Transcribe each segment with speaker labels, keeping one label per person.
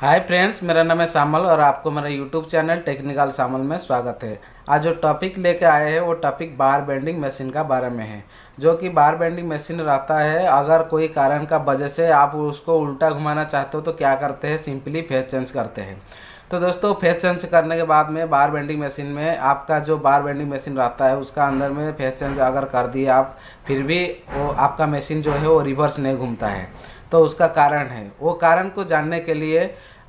Speaker 1: hi friends मेरा नाम है सामल और आपको मेरा यूट्यूब चैनल टेक्निकल सामल में स्वागत है आज जो टॉपिक लेके आए हैं वो टॉपिक बार बेंडिंग मशीन का बारे में है जो कि बार बेंडिंग मशीन रहता है अगर कोई कारण का वजह से आप उसको उल्टा घुमाना चाहते हो तो क्या करते हैं सिंपली फेस चेंज करते हैं तो दोस्तों फेस चेंज करने के बाद में बार बेंडिंग मशीन में आपका जो बार बेंडिंग मशीन रहता है उसका अंदर में फेस चेंज अगर कर दिए आप फिर भी वो आपका मशीन जो है वो रिवर्स नहीं घूमता है तो उसका कारण है वो कारण को जानने के लिए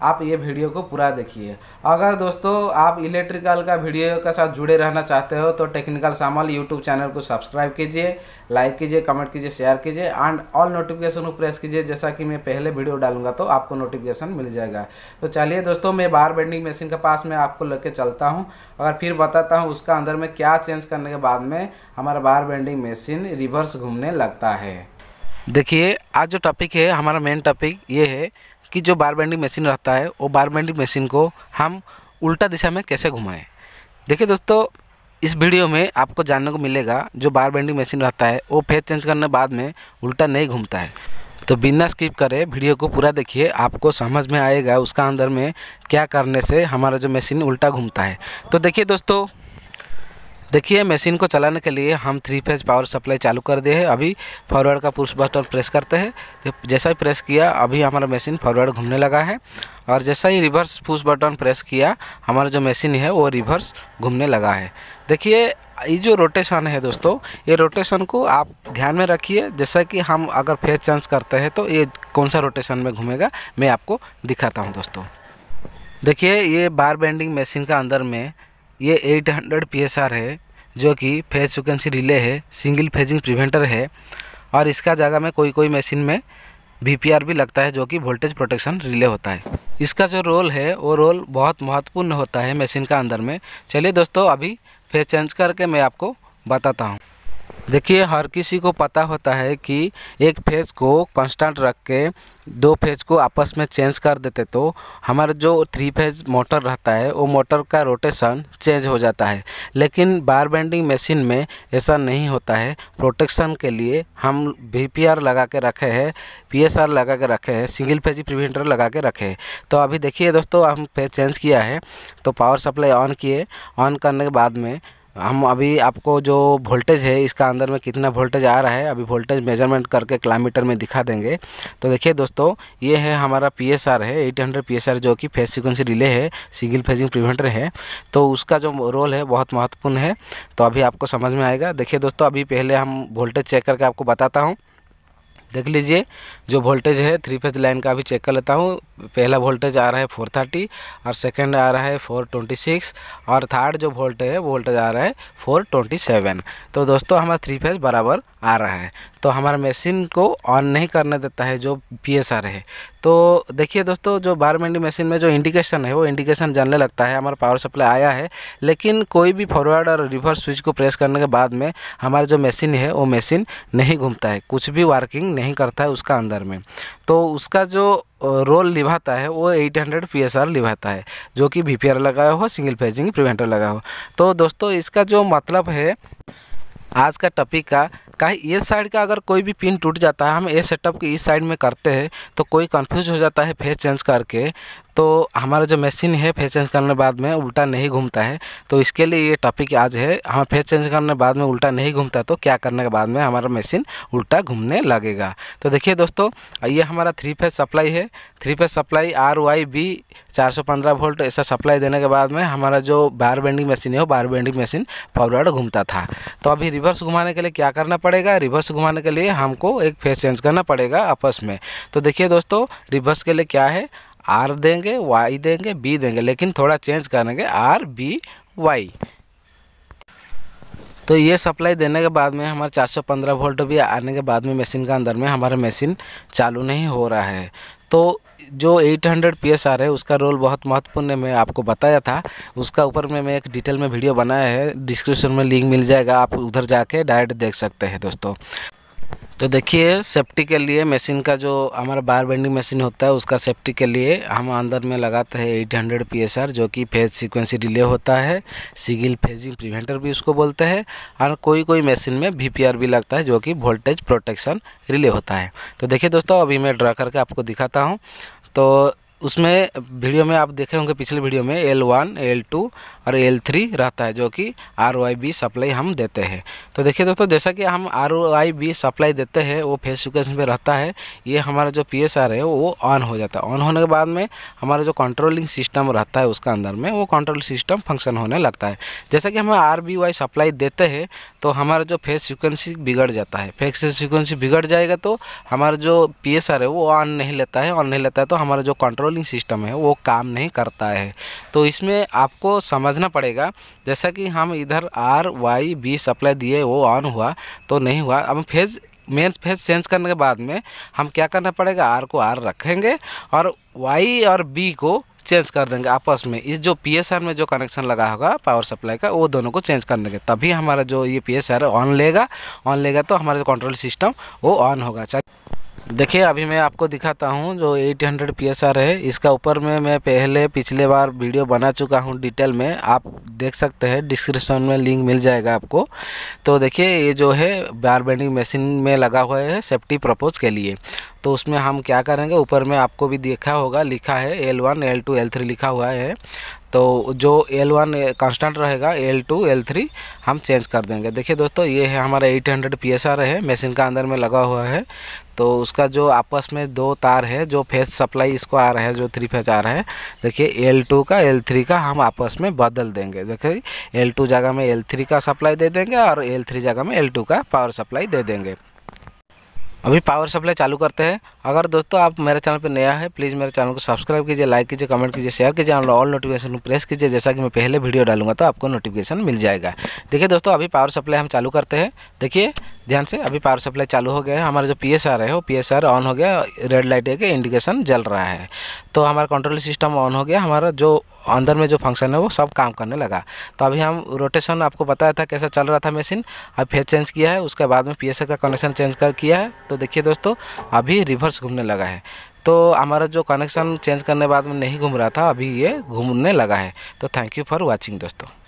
Speaker 1: आप ये वीडियो को पूरा देखिए अगर दोस्तों आप इलेक्ट्रिकल का वीडियो के साथ जुड़े रहना चाहते हो तो टेक्निकल सामल यूट्यूब चैनल को सब्सक्राइब कीजिए लाइक कीजिए कमेंट कीजिए शेयर कीजिए एंड ऑल नोटिफिकेशन को प्रेस कीजिए जैसा कि मैं पहले वीडियो डालूंगा तो आपको नोटिफिकेशन मिल जाएगा तो चलिए दोस्तों मैं बार बेंडिंग मशीन के पास मैं आपको लेकर चलता हूँ अगर फिर बताता हूँ उसका अंदर में क्या चेंज करने के बाद में हमारा बार बेंडिंग मशीन रिवर्स घूमने लगता है देखिए आज जो टॉपिक है हमारा मेन टॉपिक ये है कि जो बार बैंडिंग मशीन रहता है वो बार बैंडिंग मशीन को हम उल्टा दिशा में कैसे घुमाएं देखिए दोस्तों इस वीडियो में आपको जानने को मिलेगा जो बार बैंडिंग मशीन रहता है वो फेज चेंज करने बाद में उल्टा नहीं घूमता है तो बिना स्किप करे वीडियो को पूरा देखिए आपको समझ में आएगा उसका अंदर में क्या करने से हमारा जो मशीन उल्टा घूमता है तो देखिए दोस्तों देखिए मशीन को चलाने के लिए हम थ्री फेज पावर सप्लाई चालू कर दिए हैं अभी फॉरवर्ड का पुश बटन प्रेस करते हैं तो जैसा ही प्रेस किया अभी हमारा मशीन फॉरवर्ड घूमने लगा है और जैसा ही रिवर्स पुश बटन प्रेस किया हमारा जो मशीन है वो रिवर्स घूमने लगा है देखिए ये जो रोटेशन है दोस्तों ये रोटेशन को आप ध्यान में रखिए जैसा कि हम अगर फेज चेंज करते हैं तो ये कौन सा रोटेशन में घूमेगा मैं आपको दिखाता हूँ दोस्तों देखिए ये बार बेंडिंग मशीन का अंदर में ये 800 हंड्रेड पी है जो कि फेज फ्रिक्वेंसी रिले है सिंगल फेजिंग प्रिवेंटर है और इसका जगह में कोई कोई मशीन में वी भी लगता है जो कि वोल्टेज प्रोटेक्शन रिले होता है इसका जो रोल है वो रोल बहुत महत्वपूर्ण होता है मशीन का अंदर में चलिए दोस्तों अभी फेज चेंज करके मैं आपको बताता हूँ देखिए हर किसी को पता होता है कि एक फेज को कांस्टेंट रख के दो फेज को आपस में चेंज कर देते तो हमारा जो थ्री फेज मोटर रहता है वो मोटर का रोटेशन चेंज हो जाता है लेकिन बार बेंडिंग मशीन में ऐसा नहीं होता है प्रोटेक्शन के लिए हम वी लगा के रखे हैं पी लगा के रखे हैं सिंगल फेज प्रिवेंटर लगा के रखे हैं तो अभी देखिए दोस्तों हम फेज चेंज किया है तो पावर सप्लाई ऑन किए ऑन करने के बाद में हम अभी आपको जो वोल्टेज है इसका अंदर में कितना वोल्टेज आ रहा है अभी वोल्टेज मेजरमेंट करके किलोमीटर में दिखा देंगे तो देखिए दोस्तों ये है हमारा पी एस आर है eight hundred P S R जो कि फेस सिक्वेंसी रिले है सिंगल फेजिंग प्रिवेंटर है तो उसका जो रोल है बहुत महत्वपूर्ण है तो अभी आपको समझ में आएगा देखिए दोस्तों अभी पहले हम वोल्टेज चेक करके आपको बताता हूँ देख लीजिए जो वोल्टेज है थ्री फेज लाइन का भी चेक कर लेता हूँ पहला वोल्टेज आ रहा है फोर थर्टी और सेकेंड आ रहा है फोर ट्वेंटी सिक्स और थर्ड जो वोल्टेज है वोल्टेज आ रहा है फोर ट्वेंटी सेवन तो दोस्तों हमारा थ्री फेज बराबर आ रहा है तो हमारा मशीन को ऑन नहीं करने देता है जो पी एस आर है तो देखिए दोस्तों जो बार मेंडी मशीन में जो इंडिकेशन है वो इंडिकेशन जानने लगता है हमारा पावर सप्लाई आया है लेकिन कोई भी फॉरवर्ड और रिवर्स स्विच को प्रेस करने के बाद में हमारा जो मशीन है वो मशीन नहीं घूमता है कुछ भी वर्किंग नहीं करता है उसका अंदर प्रेशर में तो उसका जो रोल निभाता है वो 800 हंड्रेड पी निभाता है जो कि वी पी आर लगा हो सिंगल फेजिंग प्रिवेंटर लगा हुआ तो दोस्तों इसका जो मतलब है आज का टॉपिक का का ये साइड का अगर कोई भी पिन टूट जाता है हम ये सेटअप के इस साइड में करते हैं तो कोई कंफ्यूज हो जाता है फेस चेंज करके तो हमारा जो मशीन है फेस चेंज करने बाद में उल्टा नहीं घूमता है तो इसके लिए ये टॉपिक आज है हम फेस चेंज करने बाद में उल्टा नहीं घूमता तो क्या करने के बाद में हमारा मशीन उल्टा घूमने लगेगा तो देखिए दोस्तों ये हमारा थ्री फेज सप्लाई है three phase supply R Y B चार सौ पंद्रह वोल्ट ऐसा सप्लाई देने के बाद में हमारा जो बार बेंडिंग मशीन है वो बार बेंडिंग मशीन फॉरवर्ड घूमता था तो अभी रिवर्स घुमाने के लिए क्या करना पड़ेगा रिवर्स घुमाने के लिए हमको एक फेस चेंज करना पड़ेगा आपस में तो देखिए दोस्तों रिवर्स के लिए क्या है आर देंगे वाई देंगे बी देंगे लेकिन थोड़ा चेंज करेंगे आर बी वाई तो ये सप्लाई देने के बाद में हमारा 415 वोल्ट भी आने के बाद में मशीन के अंदर में हमारा मशीन चालू नहीं हो रहा है तो जो 800 हंड्रेड पी एस आर है उसका रोल बहुत महत्वपूर्ण है मैं आपको बताया था उसका ऊपर में मैं एक डिटेल में वीडियो बनाया है डिस्क्रिप्शन में लिंक मिल जाएगा आप उधर जाके डायरेक्ट देख सकते हैं दोस्तों तो देखिए सेफ्टी के लिए मशीन का जो हमारा बार बेंडिंग मशीन होता है उसका सेफ्टी के लिए हम अंदर में लगाते हैं 800 हंड्रेड पी जो कि फेज सीक्वेंसी रिले होता है सिगिल फेजिंग प्रिवेंटर भी उसको बोलते हैं और कोई कोई मशीन में वी भी लगता है जो कि वोल्टेज प्रोटेक्शन रिले होता है तो देखिए दोस्तों अभी मैं ड्रा करके आपको दिखाता हूँ तो उसमें वीडियो में आप देखे होंगे पिछले वीडियो में एल वन एल टू और एल थ्री रहता है जो कि आर वाई बी सप्लाई हम देते हैं तो देखिए दोस्तों जैसा कि हम आर वाई बी सप्लाई देते हैं वो फेस सिक्वेंस में रहता है ये हमारा जो पी एस आर है वो ऑन हो जाता है ऑन होने के बाद में हमारा जो कंट्रोलिंग सिस्टम रहता है उसका अंदर में वो कंट्रोल सिस्टम फंक्शन होने लगता है जैसा कि हम आर बी वाई सप्लाई देते हैं तो हमारा जो फेस सिक्वेंसी बिगड़ जाता है फेस सिक्वेंसी बिगड़ जाएगा तो हमारा जो पी एस आर है वो ऑन नहीं लेता है ऑन नहीं लेता है तो हमारा जो कंट्रोल कंट्रोलिंग सिस्टम है वो काम नहीं करता है तो इसमें आपको समझना पड़ेगा जैसा कि हम इधर आर वाई बी सप्लाई दिए वो ऑन हुआ तो नहीं हुआ अब फेज़ मेन फेज चेंज करने के बाद में हम क्या करना पड़ेगा आर को आर रखेंगे और वाई और बी को चेंज कर देंगे आपस में इस जो पी एस आर में जो कनेक्शन लगा होगा पावर सप्लाई का वो दोनों को चेंज कर देंगे तभी हमारा जो ये पी एस आर ऑन लेगा ऑन लेगा तो हमारा जो कंट्रोल सिस्टम वो ऑन होगा चाहे देखिए अभी मैं आपको दिखाता हूँ जो 800 हंड्रेड है इसका ऊपर में मैं पहले पिछले बार वीडियो बना चुका हूँ डिटेल में आप देख सकते हैं डिस्क्रिप्शन में लिंक मिल जाएगा आपको तो देखिए ये जो है बार बेंडिंग मशीन में लगा हुआ है सेफ्टी प्रपोज के लिए तो उसमें हम क्या करेंगे ऊपर में आपको भी देखा होगा लिखा है L one L two L three लिखा हुआ है तो जो एल वन कॉन्स्टेंट रहेगा एल टू एल थ्री हम चेंज कर देंगे देखिए दोस्तों ये है हमारा eight hundred P S R है मशीन का अंदर में लगा हुआ है तो उसका जो आपस में दो तार है जो फेज सप्लाई इसको आ रहा है जो थ्री फेज आ रहा है देखिए एल टू का एल थ्री का हम आपस में बदल देंगे देखिए एल टू जगह में एल थ्री का सप्लाई दे देंगे और एल थ्री जगह में एल टू का पावर सप्लाई दे देंगे अभी पावर सप्लाई चालू करते हैं अगर दोस्तों आप मेरे चैनल पर नया है प्लीज़ मेरे चैनल को सब्सक्राइब कीजिए लाइक कीजिए कमेंट कीजिए शेयर कीजिए और ऑल नोटिफिकेशन को प्रेस कीजिए जैसा कि मैं पहले वीडियो डालूंगा तो आपको नोटिफिकेशन मिल जाएगा देखिए दोस्तों अभी पावर सप्लाई हम चालू करते हैं देखिए ध्यान से अभी पावर सप्लाई चालू हो गया है हमारा जो पी है वो पी ऑन हो गया रेड लाइट है कि इंडिकेशन जल रहा है तो हमारा कंट्रोल सिस्टम ऑन हो गया हमारा जो अंदर में जो फंक्शन है वो सब काम करने लगा तो अभी हम रोटेशन आपको बताया था कैसा चल रहा था मशीन अब फेज चेंज किया है उसके बाद में पी का कनेक्शन चेंज कर किया है तो देखिए दोस्तों अभी रिवर्स घूमने लगा है तो हमारा जो कनेक्शन चेंज करने बाद में नहीं घूम रहा था अभी ये घूमने लगा है तो थैंक यू फॉर वॉचिंग दोस्तों